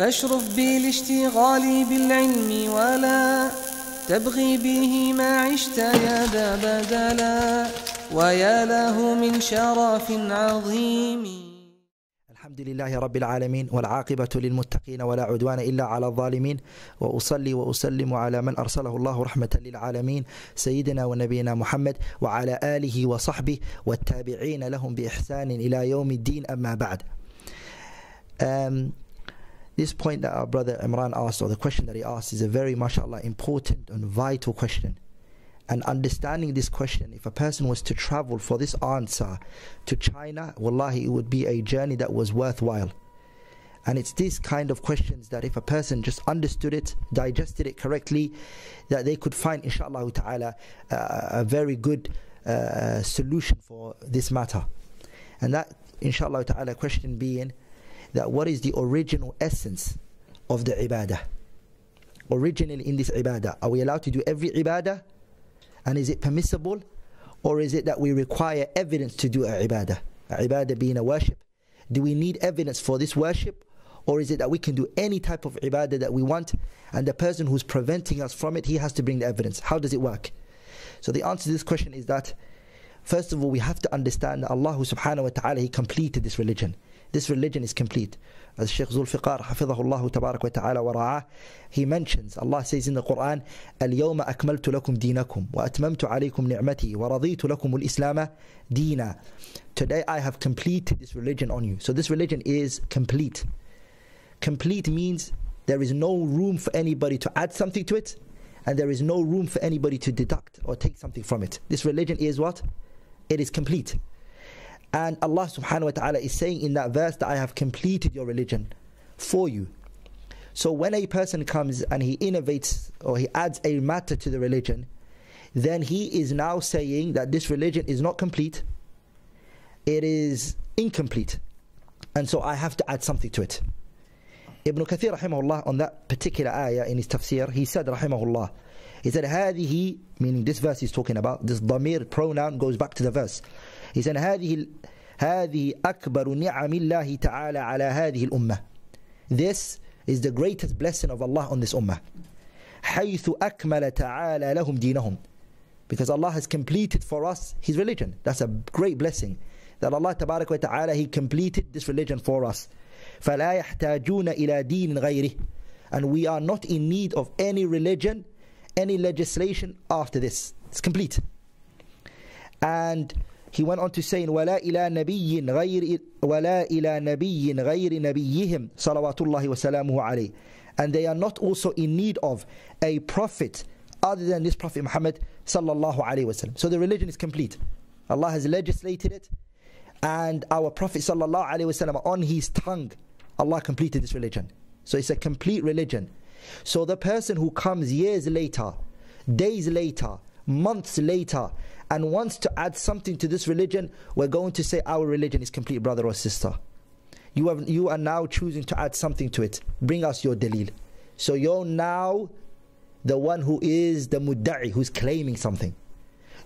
فاشرف بي لاشتغالي بالعلم ولا تبغي به ما عشت يا ذا بدلا ويا له من شرف عظيم الحمد لله رب العالمين والعاقبة للمتقين ولا عدوان إلا على الظالمين وأصلي وأسلم على من أرسله الله رحمة للعالمين سيدنا ونبينا محمد وعلى آله وصحبه والتابعين لهم بإحسان إلى يوم الدين أما بعد أم This point that our brother Imran asked, or the question that he asked, is a very, mashallah, important and vital question. And understanding this question, if a person was to travel for this answer to China, wallahi, it would be a journey that was worthwhile. And it's these kind of questions that if a person just understood it, digested it correctly, that they could find, inshallah ta'ala, uh, a very good uh, solution for this matter. And that, inshallah ta'ala, question being that what is the original essence of the ibadah? Originally in this ibadah, are we allowed to do every ibadah? And is it permissible? Or is it that we require evidence to do a ibadah? A ibadah being a worship. Do we need evidence for this worship? Or is it that we can do any type of ibadah that we want and the person who's preventing us from it, he has to bring the evidence? How does it work? So the answer to this question is that First of all, we have to understand that Allah subhanahu wa ta'ala, He completed this religion. This religion is complete. As Sheikh Zulfiqar, hafidhahullah tabarak wa ta'ala wa ra'ah, he mentions, Allah says in the Quran, اليوم أكملت لكم دينكم وأتممت عليكم نعمتي ورضيت لكم الإسلام دينا. Today I have completed this religion on you. So this religion is complete. Complete means there is no room for anybody to add something to it and there is no room for anybody to deduct or take something from it. This religion is what? It is complete. And Allah subhanahu wa ta'ala is saying in that verse that I have completed your religion for you. So when a person comes and he innovates or he adds a matter to the religion, then he is now saying that this religion is not complete, it is incomplete, and so I have to add something to it. Ibn Kathir rahimahullah on that particular ayah in his tafsir, he said rahimahullah, he said, هذه, meaning this verse he's talking about, this damir pronoun goes back to the verse. He said, هذه, هذه أكبر نعم الله تعالى على هذه الأمة. This is the greatest blessing of Allah on this ummah. حيث أكمل تعالى لهم دينهم. Because Allah has completed for us His religion. That's a great blessing. That Allah تبارك وتعالى He completed this religion for us. فلا يحتاجون إلى دين غيره. And we are not in need of any religion any legislation after this. It's complete. And he went on to say, وَلَا إِلَى نَبِيٍّ غَيْرِ وَلَا إِلَى نَبِيٍّ غَيْرِ نَبِيِّهِمْ صَلَوَاتُ اللَّهِ وَسَلَامُهُ عَلَيْهِ And they are not also in need of a prophet other than this Prophet Muhammad sallallahu alayhi wasallam. So the religion is complete. Allah has legislated it, and our Prophet sallallahu alayhi wasallam on his tongue, Allah completed this religion. So it's a complete religion. So the person who comes years later, days later, months later, and wants to add something to this religion, we're going to say our religion is complete, brother or sister. You, have, you are now choosing to add something to it. Bring us your dalil. So you're now the one who is the mudda'i, who's claiming something.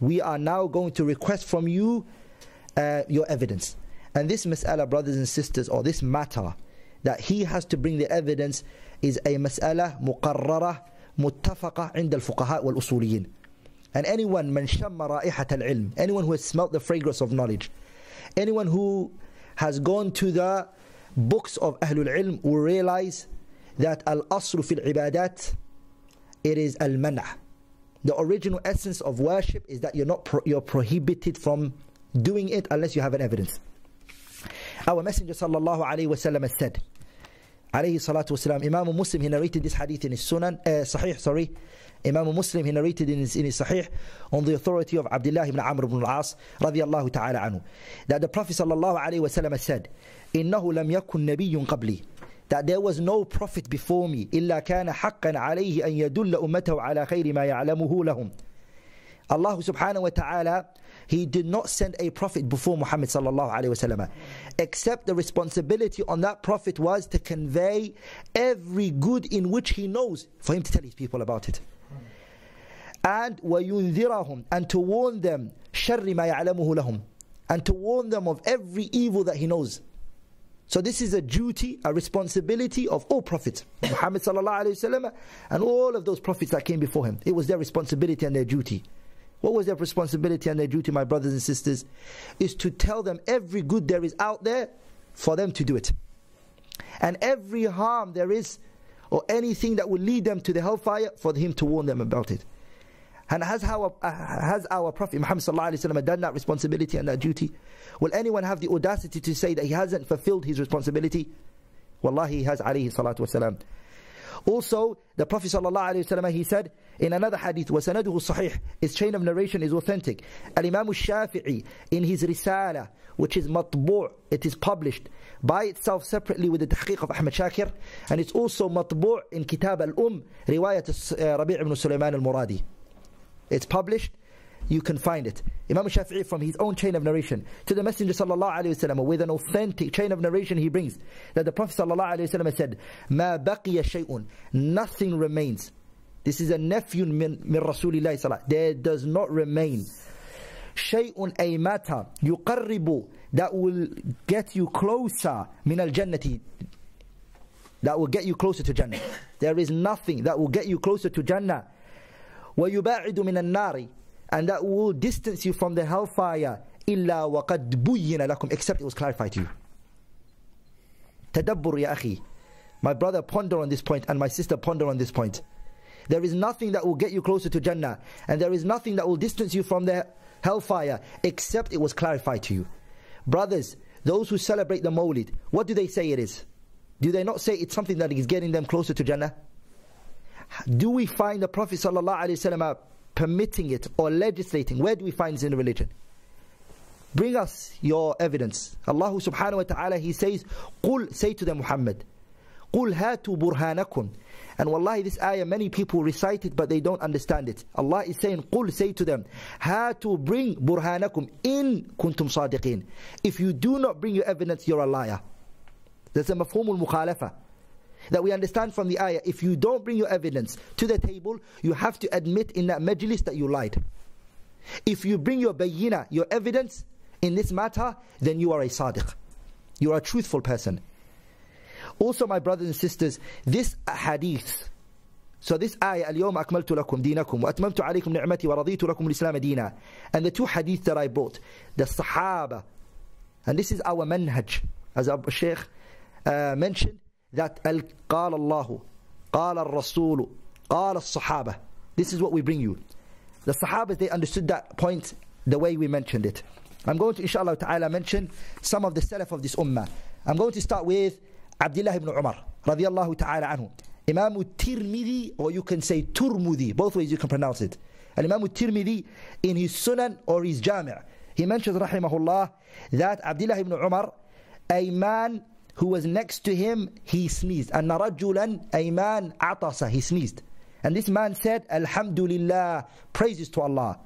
We are now going to request from you uh, your evidence. And this mas'ala, brothers and sisters, or this matter, that he has to bring the evidence is a mas'ala muqarrarah muttafaqah عند الفقهاء والأصوليين. And anyone من شم رائحة العلم, anyone who has smelled the fragrance of knowledge, anyone who has gone to the books of أهل العلم will realize that al-aslu fil ibadat, it is al-mana'. The original essence of worship is that you're not pro- you're prohibited from doing it unless you have an evidence. Our Messenger sallallahu alaihi wasallam said, عليه الصلاة والسلام Imam Muslim he narrated this hadith in his Sunan uh, Sahih sorry Imam Muslim he narrated on the authority of Abdullah ibn Amr ibn al-As الله تعالى عنه that the Prophet صلى الله عليه وسلم said إنه لم يكن نبي قبلي that there was no prophet before me إلا كان حقا عليه أن يدل أمته على خير ما يعلمه لهم Allah سبحانه وتعالى He did not send a prophet before Muhammad sallallahu alaihi wasallam, except the responsibility on that prophet was to convey every good in which he knows for him to tell his people about it. And وَيُنذِرَهُمْ And to warn them شَرِّ مَا يَعْلَمُهُ لَهُمْ And to warn them of every evil that he knows. So this is a duty, a responsibility of all prophets, Muhammad sallallahu alaihi wasallam, and all of those prophets that came before him. It was their responsibility and their duty. What was their responsibility and their duty, my brothers and sisters? Is to tell them every good there is out there for them to do it. And every harm there is, or anything that will lead them to the hellfire, for him to warn them about it. And has our, uh, has our Prophet Muhammad done that responsibility and that duty? Will anyone have the audacity to say that he hasn't fulfilled his responsibility? Wallahi, he has alayhi salatu wasalam. Also, the Prophet ﷺ, he said in another hadith, وَسَنَدُهُ sahih, his chain of narration is authentic. Al-Imam al-Shafi'i, in his Risala, which is matbu', it is published by itself separately with the tahqiq of Ahmad Shakir, and it's also matbu' in Kitab al-Um, riwayat uh, Rabi' ibn Sulaiman al-Muradi. It's published you can find it. Imam Shafi'i from his own chain of narration to the Messenger sallallahu wasallam with an authentic chain of narration he brings that the Prophet sallallahu wasallam said, "Ma baqiya shay'un, nothing remains." This is a nephew min, min Rasulillah There does not remain shay'un a matter yuqarribu that will get you closer min al jannati that will get you closer to Jannah. There is nothing that will get you closer to Jannah. وَيُبَاعِدُ مِنَ النَّارِ and that will distance you from the hellfire إلا وقد بين لكم except it was clarified to you تدبر أخي my brother ponder on this point and my sister ponder on this point there is nothing that will get you closer to Jannah and there is nothing that will distance you from the hellfire except it was clarified to you brothers those who celebrate the Mawlid what do they say it is do they not say it's something that is getting them closer to Jannah do we find the Prophet sallallahu alaihi wasallam permitting it or legislating. Where do we find this in religion? Bring us your evidence. Allah subhanahu wa ta'ala, He says, قُل, say to them, Muhammad, قُل هَاتُوا بُرْهَانَكُمْ And wallahi, this ayah, many people recite it, but they don't understand it. Allah is saying, قُل, say to them, هَاتُوا bring burhanakum in kuntum صَادِقِينَ If you do not bring your evidence, you're a liar. That's a mafhumul mukhalafa that we understand from the ayah, if you don't bring your evidence to the table, you have to admit in that majlis that you lied. If you bring your bayina, your evidence in this matter, then you are a sadiq. You are a truthful person. Also, my brothers and sisters, this hadith, so this ayah, اليوم أكملت لكم دينكم وأتممت عليكم نعمتي ورضيت لكم الإسلام دينا. And the two hadith that I brought, the Sahaba, and this is our manhaj, as our Shaykh uh, mentioned, that al قال al قال الرسول قال sahaba this is what we bring you the Sahabas they understood that point the way we mentioned it I'm going to inshallah ta'ala mention some of the salaf of this ummah I'm going to start with Abdullah ibn Umar radiyallahu ta'ala anhu Imam Tirmidhi or you can say Turmudi both ways you can pronounce it and Imam Tirmidhi in his Sunan or his Jami' he mentions rahimahullah that Abdullah ibn Umar a man who was next to him, he sneezed. أَنَّ رَجُلًا man atasa, He sneezed. And this man said, Alhamdulillah, praises to Allah.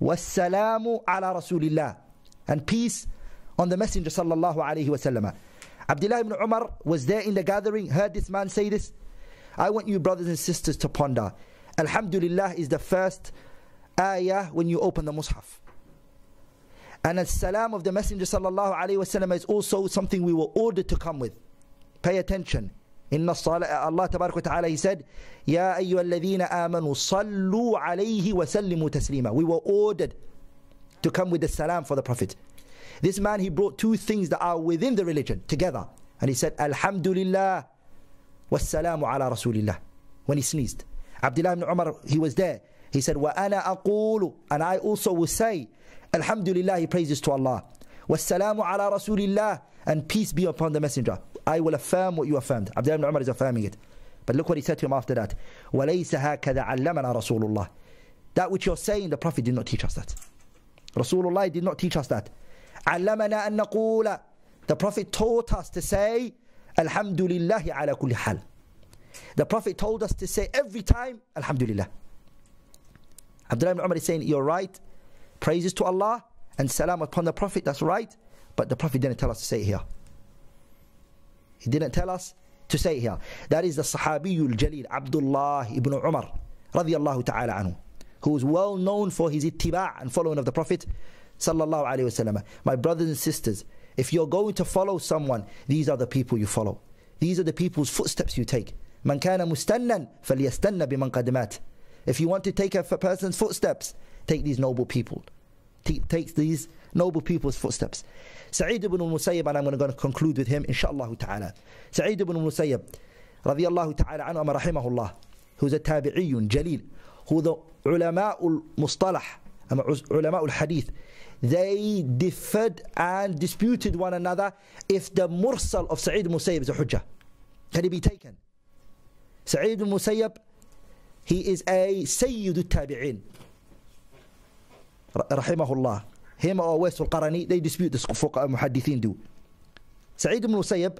وَالسَّلَامُ ala رَسُولِ rasulillah," And peace on the Messenger sallallahu alayhi wasallam. Abdullah ibn Umar was there in the gathering, heard this man say this. I want you brothers and sisters to ponder. Alhamdulillah is the first ayah when you open the mushaf. And as salam of the Messenger sallallahu alaihi wasallam is also something we were ordered to come with. Pay attention. In الصلاة الله تبارك taala, he said "Ya أيها الذين amanu, صلوا عليه وسلموا تسليما we were ordered to come with the salam for the Prophet this man he brought two things that are within the religion together and he said Alhamdulillah salamu ala Rasulillah when he sneezed Abdullah ibn Umar he was there he said, وَأَنَا أَقُولُ And I also will say, Alhamdulillah, He praises to Allah. وَالسَّلَامُ عَلَى رَسُولِ اللَّهِ And peace be upon the messenger. I will affirm what you affirmed. Abdullah ibn Umar is affirming it. But look what he said to him after that. وَلَيْسَ هَكَذَا عَلَّمَنَا رَسُولُ اللَّهِ That which you're saying, the Prophet did not teach us that. Rasulullah did not teach us that. عَلَّمَنَا أَن نَقُولَ The Prophet taught us to say, Alhamdulillah ala kulli hal. The Prophet told us to say every time, Alhamdulillah. Abdullah ibn Umar is saying, You're right, praises to Allah and salam upon the Prophet, that's right. But the Prophet didn't tell us to say it here. He didn't tell us to say it here. That is the Sahabiyul Jalil, Abdullah ibn Umar, radiallahu ta'ala anhu, who is well known for his ittiba' and following of the Prophet, sallallahu alayhi wasallam. My brothers and sisters, if you're going to follow someone, these are the people you follow. These are the people's footsteps you take. من كان مستنا فليستن بمن if you want to take a person's footsteps, take these noble people. Take, take these noble people's footsteps. Sa'id ibn al-Musayyib, and I'm going to conclude with him, inshallah ta'ala. Sa'id ibn al-Musayyib, radiyallahu ta'ala anhu, rahimahullah, who's a tabi'iyun, jaleel, who the ulama al-mustalah, ulama um, al-hadith, they differed and disputed one another if the mursal of Sa'id al-Musayyib is a hujjah. Can he be taken? Sa'id al-Musayyib He is a سيد التابعين رحمه الله هما or القرني they dispute this فوق المحدثين دو سعيد بن Musayyib,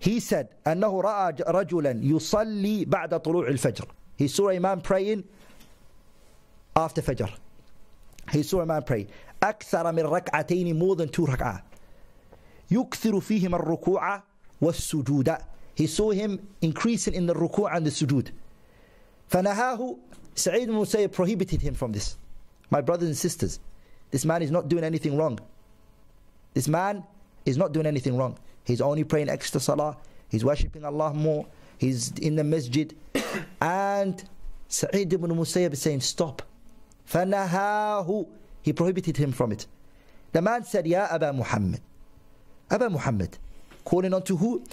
he said, أنه رأى رجلا يصلي بعد طلوع الفجر. He saw a man praying after فجر He saw a man pray. أكثر من ركعتين more than two ركعة. يكثر فيهما الركوع والسجود. He saw him increasing in the ruku' and the sujud. فَنَهَاهُ Sa'id ibn Musayyib prohibited him from this. My brothers and sisters, this man is not doing anything wrong. This man is not doing anything wrong. He's only praying extra salah, he's worshipping Allah more, he's in the masjid. and Sa'id ibn Musayyib is saying, Stop. فَنَهَاهُ He prohibited him from it. The man said, Ya Aba Muhammad. Aba Muhammad. Calling on to who?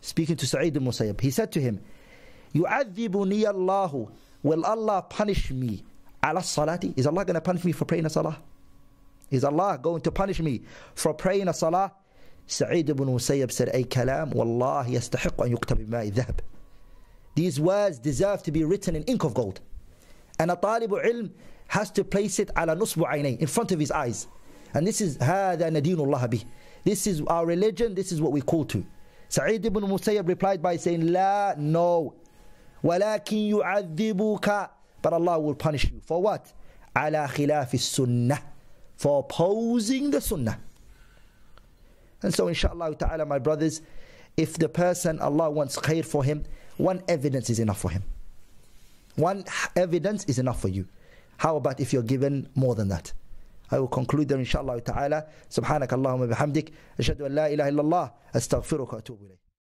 Speaking to Sa'id ibn Musayyib. He said to him, يعذبني الله. Will Allah punish me? Ala salati? Is Allah going to punish me for praying a salah? Is Allah going to punish me for praying a salah? سعيد بن مسيب said أي كلام والله يستحق أن يكتب بماء الذهب. These words deserve to be written in ink of gold. And a talibu ilm has to place it ala nusbu aynay, in front of his eyes. And this is هذا ندين الله به. This is our religion, this is what we call to. Sa'id ibn Musayyab replied by saying, La, no, وَلَكِنْ يُعَذِّبُكَ But Allah will punish you. For what? عَلَى خِلَافِ السُنَّةِ For opposing the sunnah. And so inshallah ta'ala my brothers, if the person Allah wants khair for him, one evidence is enough for him. One evidence is enough for you. How about if you're given more than that? I will conclude there inshallah ta'ala. Allahumma bihamdik. Ashadu an la ilaha illallah. Astaghfiruka atubu ilayk.